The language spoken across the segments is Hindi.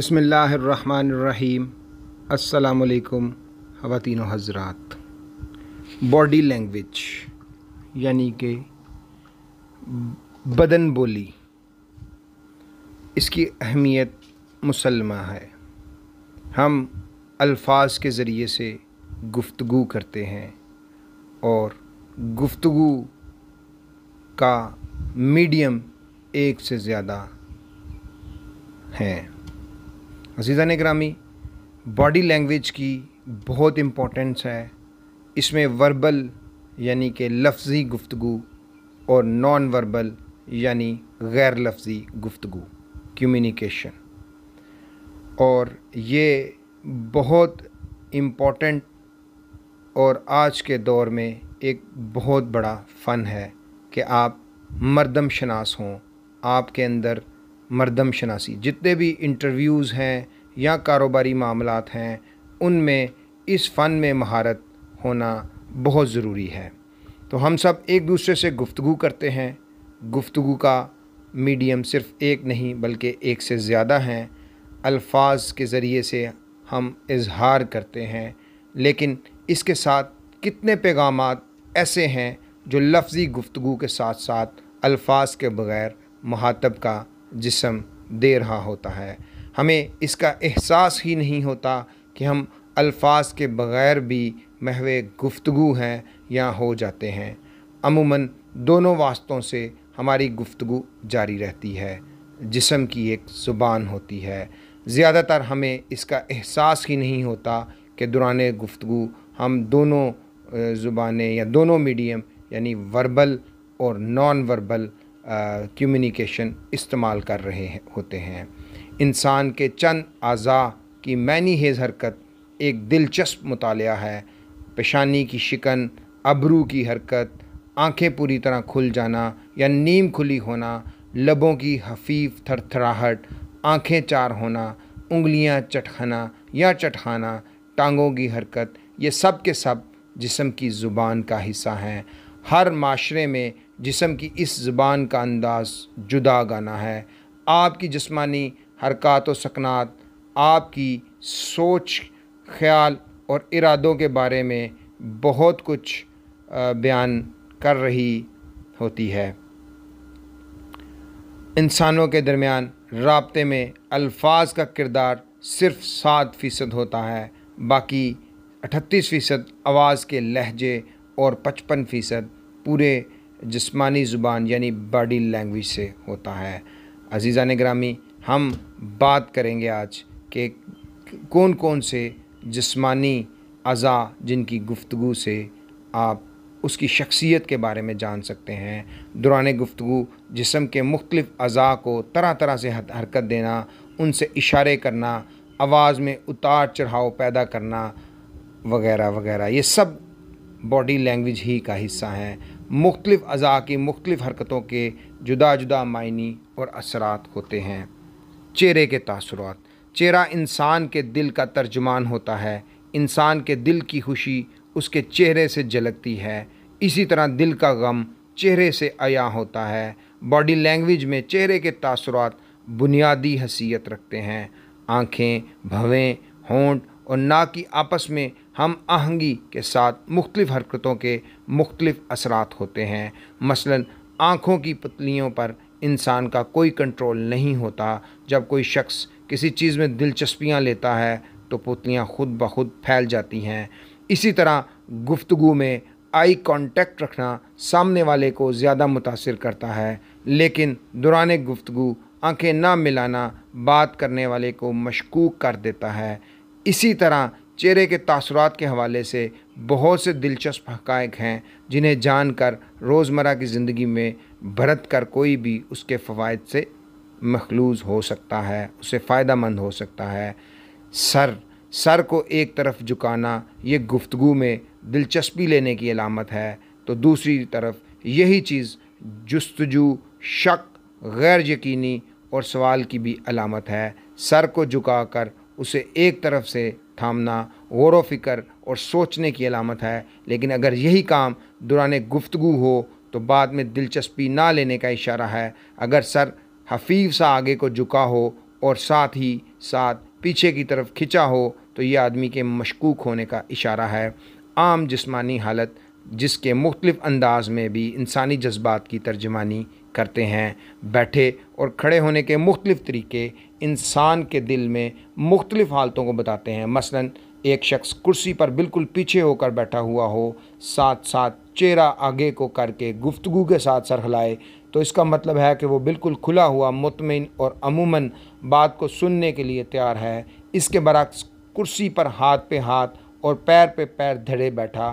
बसमीम अल्लाम ख़वान हजरात बॉडी लैंग्वेज यानी कि बदन बोली इसकी अहमियत मुसलम है हम अल्फाज के ज़रिए से गुफ्तु करते हैं और गुफ्तगु का मीडियम एक से ज़्यादा हैं अजीज़ा ग्रामी बॉडी लैंग्वेज की बहुत इम्पोर्टेंस है इसमें वर्बल यानी कि लफ्ज़ी गुफ्तु और नॉन वर्बल यानी गैर लफ्ज़ी गुफ्तु कम्युनिकेशन और ये बहुत इम्पोर्टेंट और आज के दौर में एक बहुत बड़ा फ़न है कि आप मरदम शनास हों आपके अंदर मरदम शनासी जितने भी इंटरव्यूज़ हैं या कारोबारी मामला हैं उनमें इस फ़न में महारत होना बहुत ज़रूरी है तो हम सब एक दूसरे से गुफ्तु करते हैं गुफ्तु का मीडियम सिर्फ एक नहीं बल्कि एक से ज़्यादा हैं अल्फाज के ज़रिए से हम इजहार करते हैं लेकिन इसके साथ कितने पैगाम ऐसे हैं जो लफ्ज़ी गुफ्तु के साथ साथ अल्फाज के बग़ैर महातब का जिसम दे रहा होता है हमें इसका एहसास ही नहीं होता कि हम अल्फाज के बग़ैर भी महवे गुफ्तगु हैं या हो जाते हैं अमूमन दोनों वास्तों से हमारी गुफ्तु जारी रहती है जिसम की एक ज़ुबान होती है ज़्यादातर हमें इसका एहसास ही नहीं होता कि दुरान गुफ्तु हम दोनों ज़ुबानें या दोनों मीडियम यानी वर्बल और नॉन वर्बल कम्युनिकेशन इस्तेमाल कर रहे हैं होते हैं इंसान के चंद अज़ा की मैनी हेज़ हरकत एक दिलचस्प मुताल है पेशानी की शिकन अबरू की हरकत आंखें पूरी तरह खुल जाना या नीम खुली होना लबों की हफीफ थरथराहट आंखें चार होना उंगलियां चटखना या चटखाना टांगों की हरकत ये सब के सब जिसम की ज़ुबान का हिस्सा हैं हर माशरे में जिसम की इस ज़बान का अंदाज़ जुदा गाना है आपकी जिसमानी हरकत व सकनात आपकी सोच ख्याल और इरादों के बारे में बहुत कुछ बयान कर रही होती है इंसानों के दरमियान रबते में अल्फाज का किरदार सिर्फ सात फ़ीसद होता है बाकी अठतीस फ़ीसद आवाज़ के लहजे और पचपन फ़ीसद पूरे जिस्मानी ज़ुबान यानी बॉडी लैंग्वेज से होता है अजीज़ा ने ग्रामी हम बात करेंगे आज के कौन कौन से जिस्मानी अज़ा जिनकी गुफ्तु से आप उसकी शख्सियत के बारे में जान सकते हैं दुरान गुफ्तु जिसम के मुख्तफ अज़ा को तरह तरह से हरकत देना उनसे इशारे करना आवाज़ में उतार चढ़ाव पैदा करना वगैरह वगैरह ये सब बॉडी लैंग्वेज ही का हिस्सा हैं मुख्तलिफ़ अज़ा की मुख्तलिफ़ हरकतों के जुदा जुदा मायनी और असरात होते हैं चेहरे के तासरात चेहरा इंसान के दिल का तर्जमान होता है इंसान के दिल की खुशी उसके चेहरे से झलकती है इसी तरह दिल का गम चेहरे से आया होता है बॉडी लैंग्वेज में चेहरे के तसरत बुनियादी हसीियत रखते हैं आँखें भवें होंठ और ना कि आपस में हम आहंगी के साथ मुख्तलिफ़ हरकतों के मुख्तलिफ़ असरात होते हैं मसलन आँखों की पतलियों पर इंसान का कोई कंट्रोल नहीं होता जब कोई शख्स किसी चीज़ में दिलचस्पियाँ लेता है तो पुतलियाँ खुद ब खुद फैल जाती हैं इसी तरह गुफ्तु में आई कांटेक्ट रखना सामने वाले को ज़्यादा मुतासर करता है लेकिन दुरान गुफ्तु आंखें ना मिलाना बात करने वाले को मशकूक कर देता है इसी तरह चेहरे के तासरात के हवाले से बहुत से दिलचस्प हकायक हैं जिन्हें जानकर रोज़मर्रा की ज़िंदगी में भरत कर कोई भी उसके फ़वाद से मखलूज हो सकता है उसे फ़ायदा मंद हो सकता है सर सर को एक तरफ झुकाना ये गुफ्तु में दिलचस्पी लेने की अलामत है तो दूसरी तरफ यही चीज़ जस्तजू शक गैर यकीनी और सवाल की भी अलामत है सर को झुकाकर उसे एक तरफ से थामना गौर फिक्र और सोचने की अलामत है लेकिन अगर यही काम दौरान गुफ्तु हो तो बाद में दिलचस्पी ना लेने का इशारा है अगर सर हफीफ सा आगे को झुका हो और साथ ही साथ पीछे की तरफ खिंचा हो तो यह आदमी के मशकूक होने का इशारा है आम जिस्मानी हालत जिसके मुख्तलिफ़ अंदाज में भी इंसानी जज्बात की तर्जमानी करते हैं बैठे और खड़े होने के मुख्तलिफ़ तरीके इंसान के दिल में मुख्तलिफ़ हालतों को बताते हैं मसलन एक शख्स कुर्सी पर बिल्कुल पीछे होकर बैठा हुआ हो साथ साथ चेहरा आगे को करके गुफ्तु के साथ सर हिलाए तो इसका मतलब है कि वो बिल्कुल खुला हुआ मुतमिन और अमूमन बात को सुनने के लिए तैयार है इसके बरक्स कुर्सी पर हाथ पे हाथ और पैर पे पैर धड़े बैठा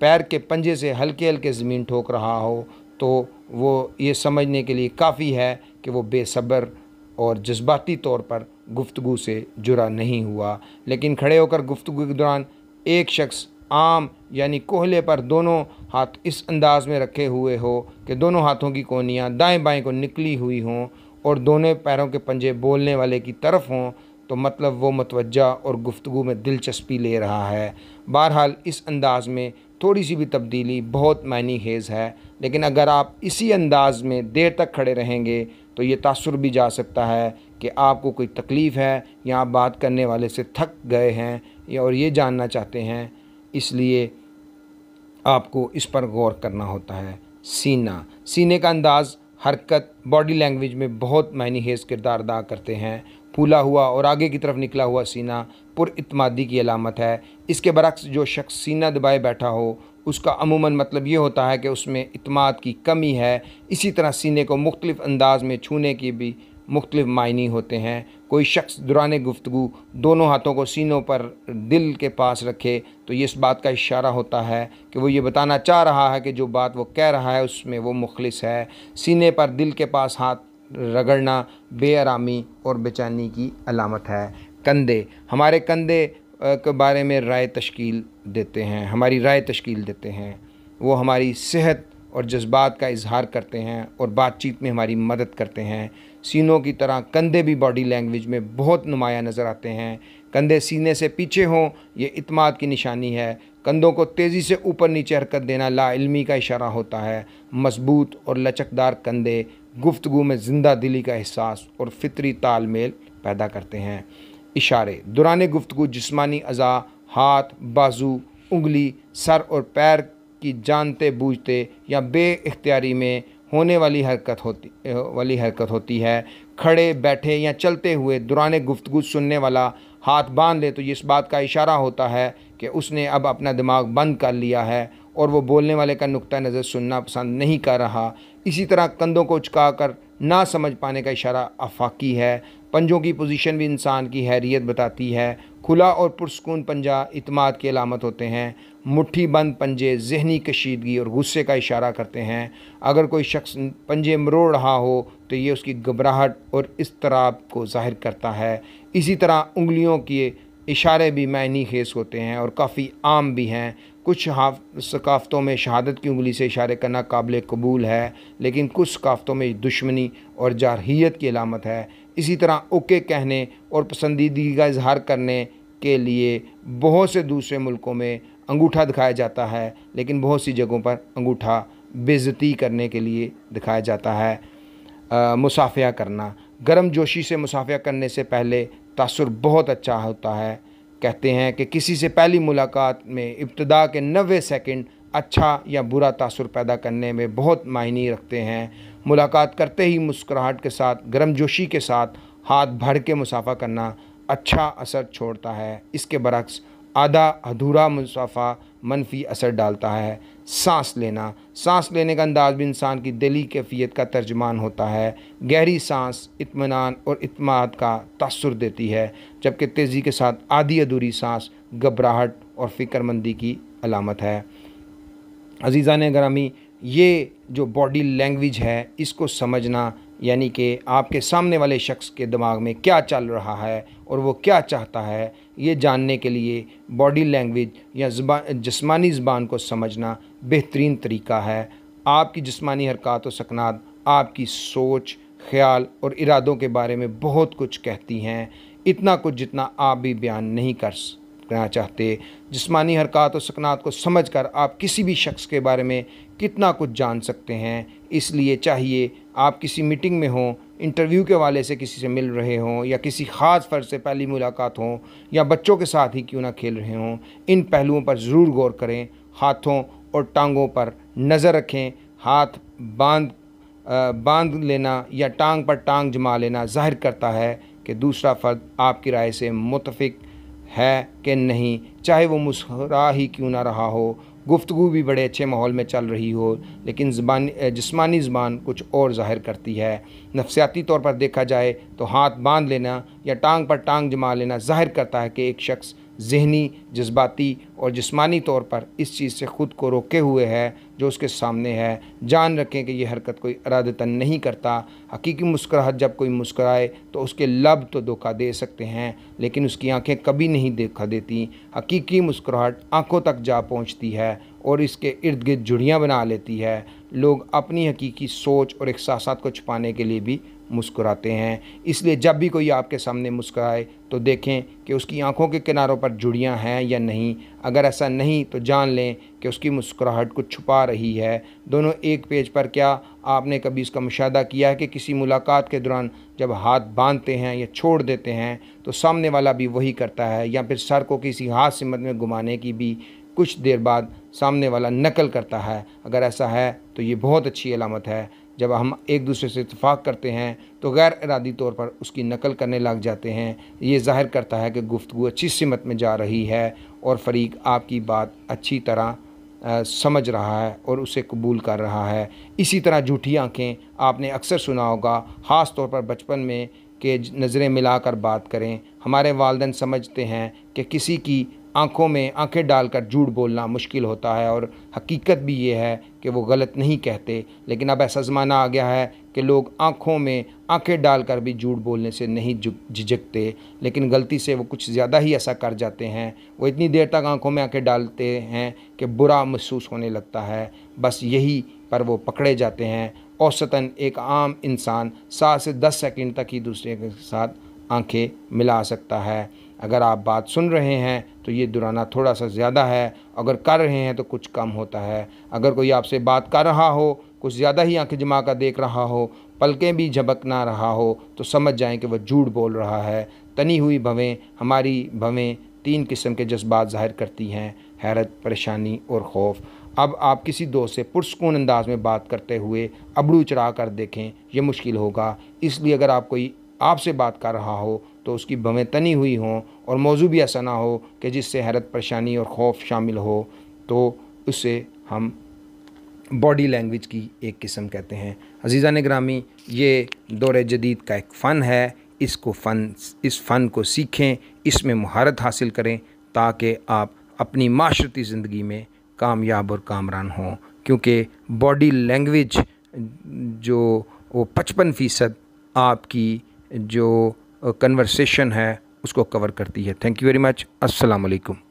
पैर के पंजे से हल्के हल्के ज़मीन ठोक रहा हो तो वो ये समझने के लिए काफ़ी है कि वो बेसब्र और जज्बाती तौर पर गुफ्तु से जुड़ा नहीं हुआ लेकिन खड़े होकर गुफ्तु के दौरान एक शख्स आम यानी कोहले पर दोनों हाथ इस अंदाज में रखे हुए हो कि दोनों हाथों की कोनियाँ दाएं बाएं को निकली हुई हों और दोनों पैरों के पंजे बोलने वाले की तरफ हों तो मतलब वो मतवजा और गुफ्तु में दिलचस्पी ले रहा है बहरहाल इस अंदाज में थोड़ी सी भी तब्दीली बहुत मायनी हेज़ है लेकिन अगर आप इसी अंदाज में देर तक खड़े रहेंगे तो ये तासर भी जा सकता है कि आपको कोई तकलीफ़ है या आप बात करने वाले से थक गए हैं या और ये जानना चाहते हैं इसलिए आपको इस पर गौर करना होता है सीना सीने का अंदाज़ हरकत बॉडी लैंग्वेज में बहुत मायनी हेज किरदार अदा करते हैं फूला हुआ और आगे की तरफ निकला हुआ सीना पुरमादी की अलामत है इसके बरक्स जो शख्स सीना दबाए बैठा हो उसका अमूमन मतलब ये होता है कि उसमें इतमाद की कमी है इसी तरह सीने को मुख्तलिफ़ अंदाज में छूने की भी मुख्तलिफ मायने होते हैं कोई शख्स दुरान गुफ्तु दोनों हाथों को सीनों पर दिल के पास रखे तो ये इस बात का इशारा होता है कि वो ये बताना चाह रहा है कि जो बात वो कह रहा है उसमें वो मुखलिस है सीने पर दिल के पास हाथ रगड़ना बेआरामी और बेचैनी की अलामत है कंधे हमारे कंधे के बारे में राय तश्कील देते हैं हमारी राय तश्कील देते हैं वो हमारी सेहत और जज्बात का इजहार करते हैं और बातचीत में हमारी मदद करते हैं सीनों की तरह कंधे भी बॉडी लैंग्वेज में बहुत नुमाया नज़र आते हैं कंधे सीने से पीछे हों ये इतमाद की निशानी है कंधों को तेज़ी से ऊपर नीचे हरकत देना लाइलमी का इशारा होता है मजबूत और लचकदार कंधे गुफ्तगु में जिंदा दिली का एहसास और फितरी तालमेल पैदा करते हैं इशारे दौरान गुफ्तु जिस्मानी अज़ा हाथ बाजू उंगली सर और पैर की जानते बूझते या बे इख्तियारी में होने वाली हरकत होती वाली हरकत होती है खड़े बैठे या चलते हुए दुराने गुफ्तु सुनने वाला हाथ बांध ले तो इस बात का इशारा होता है कि उसने अब अपना दिमाग बंद कर लिया है और वो बोलने वाले का नुक़ नज़र सुनना पसंद नहीं कर रहा इसी तरह कंधों को उचका कर ना समझ पाने का इशारा अफाकी है पंजों की पोजीशन भी इंसान की हैरियत बताती है खुला और पुरसकून पंजा इतमाद की अलामत होते हैं मुट्ठी बंद पंजे जहनी कशीदगी और गुस्से का इशारा करते हैं अगर कोई शख्स पंजे मरोड़ रहा हो तो ये उसकी घबराहट और इस को जाहिर करता है इसी तरह उंगलियों की इशारे भी मायनी खेस होते हैं और काफ़ी आम भी हैं कुछ सकाफ़तों में शहादत की उंगली से इशारे करना काबिल कबूल है लेकिन कुछ सकाफ़तों में दुश्मनी और जारहीत की अलामत है इसी तरह ओके कहने और पसंदीदगी का इजहार करने के लिए बहुत से दूसरे मुल्कों में अंगूठा दिखाया जाता है लेकिन बहुत सी जगहों पर अंगूठा बेज़ती करने के लिए दिखाया जाता है मुसाफिया करना गर्म जोशी से मुसाफिया करने से पहले तासुर बहुत अच्छा होता है कहते हैं कि किसी से पहली मुलाकात में इब्तदा के नबे सेकंड अच्छा या बुरा तासुर पैदा करने में बहुत मायने रखते हैं मुलाकात करते ही मुस्कुराहट के साथ गर्म जोशी के साथ हाथ भर के मुसाफा करना अच्छा असर छोड़ता है इसके बरक्स आधा अधूरा मुसाफा मनफी असर डालता है सांस लेना सांस लेने का अंदाज़ भी इंसान की दिली कैफियत का तर्जमान होता है गहरी सांस इतमान और इतमाद का तसर देती है जबकि तेज़ी के साथ आधी अधूरी सांस घबराहट और फिक्रमंदी की अलामत है अजीज़ा ने ग्रामी ये जो बॉडी लैंग्वेज है इसको समझना यानी कि आपके सामने वाले शख्स के दिमाग में क्या चल रहा है और वो क्या चाहता है ये जानने के लिए बॉडी लैंग्वेज या जिसमानी ज़बान को समझना बेहतरीन तरीका है आपकी जिसमानी हरकत व सकनात आपकी सोच ख्याल और इरादों के बारे में बहुत कुछ कहती हैं इतना कुछ जितना आप भी बयान नहीं कर करना चाहते जिसमानी हरकत और सकनात को समझ कर आप किसी भी शख्स के बारे में कितना कुछ जान सकते हैं इसलिए चाहिए आप किसी मीटिंग में हों इंटरव्यू के वाले से किसी से मिल रहे हों या किसी ख़ास फ़र्ज से पहली मुलाकात हो या बच्चों के साथ ही क्यों ना खेल रहे हों इन पहलुओं पर ज़रूर गौर करें हाथों और टांगों पर नज़र रखें हाथ बांध बांध लेना या टांग पर टांग जमा लेना जाहिर करता है कि दूसरा फ़र्द आपकी राय से मुतफिक है कि नहीं चाहे वो मुस्करा ही क्यों ना रहा हो गुफ्तु भी बड़े अच्छे माहौल में चल रही हो लेकिन जबानी जिसमानी ज़बान कुछ और ज़ाहिर करती है नफसियाती तौर पर देखा जाए तो हाथ बांध लेना या टांग पर टांग जमा लेना ज़ाहिर करता है कि एक शख्स जहनी जज्बाती और जिसमानी तौर पर इस चीज़ से ख़ुद को रोके हुए है जो उसके सामने है जान रखें कि यह हरकत कोई अरादतन नहीं करता हकीकी मुस्कुराहट जब कोई मुस्कराए तो उसके लब तो धोखा दे सकते हैं लेकिन उसकी आंखें कभी नहीं देखा देती हकीकी मुस्कुराहट आंखों तक जा पहुंचती है और इसके इर्द गिर्द जुड़ियाँ बना लेती है लोग अपनी हकीकी सोच और एहसास को छुपाने के लिए भी मुस्कुराते हैं इसलिए जब भी कोई आपके सामने मुस्कुराए तो देखें कि उसकी आंखों के किनारों पर जुड़ियां हैं या नहीं अगर ऐसा नहीं तो जान लें कि उसकी मुस्कुराहट को छुपा रही है दोनों एक पेज पर क्या आपने कभी इसका मुशाह किया है कि किसी मुलाकात के दौरान जब हाथ बांधते हैं या छोड़ देते हैं तो सामने वाला भी वही करता है या फिर सर को किसी हाथ सिमत में घुमाने की भी कुछ देर बाद सामने वाला नकल करता है अगर ऐसा है तो ये बहुत अच्छी अलामत है जब हम एक दूसरे से इतफ़ाक़ करते हैं तो गैर इरादी तौर पर उसकी नकल करने लग जाते हैं ये जाहिर करता है कि गुफ्तु अच्छी सिमत में जा रही है और फरीक आपकी बात अच्छी तरह समझ रहा है और उसे कबूल कर रहा है इसी तरह झूठी आँखें आपने अक्सर सुना होगा ख़ास तौर पर बचपन में के नज़रें मिलाकर बात करें हमारे वालदेन समझते हैं कि किसी की आंखों में आंखें डालकर झूठ बोलना मुश्किल होता है और हकीकत भी ये है कि वो गलत नहीं कहते लेकिन अब ऐसा ज़माना आ गया है कि लोग आंखों में आंखें डालकर भी झूठ बोलने से नहीं झिझकते लेकिन गलती से वो कुछ ज़्यादा ही ऐसा कर जाते हैं वो इतनी देर तक आंखों में आंखें डालते हैं कि बुरा महसूस होने लगता है बस यही पर वो पकड़े जाते हैं औसतन एक आम इंसान सात से दस सेकेंड तक ही दूसरे के साथ आंखें मिला सकता है अगर आप बात सुन रहे हैं तो ये दुराना थोड़ा सा ज़्यादा है अगर कर रहे हैं तो कुछ कम होता है अगर कोई आपसे बात कर रहा हो कुछ ज़्यादा ही आंखें जमा कर देख रहा हो पलकें भी झपक ना रहा हो तो समझ जाएं कि वह झूठ बोल रहा है तनी हुई भवें हमारी भवें तीन किस्म के जज्बात ज़ाहिर करती हैं हैरत परेशानी और खौफ अब आप किसी दोस्त से पुरस्कून अंदाज में बात करते हुए अबड़ू चढ़ा कर देखें यह मुश्किल होगा इसलिए अगर आप कोई आपसे बात कर रहा हो तो उसकी बमें तनी हुई हों और मौजू भी ऐसा ना हो कि जिससे हैरत परेशानी और खौफ शामिल हो तो उसे हम बॉडी लैंग्वेज की एक किस्म कहते हैं अजीज़ा ने ग्रामी ये दौर जदीद का एक फ़न है इसको फ़न इस फ़न को सीखें इसमें महारत हासिल करें ताकि आप अपनी माशरती ज़िंदगी में कामयाब और कामरान हों क्योंकि बॉडी लैंग्वेज जो वो पचपन फ़ीसद आपकी जो कन्वर्सेशन है उसको कवर करती है थैंक यू वेरी मच असलकुम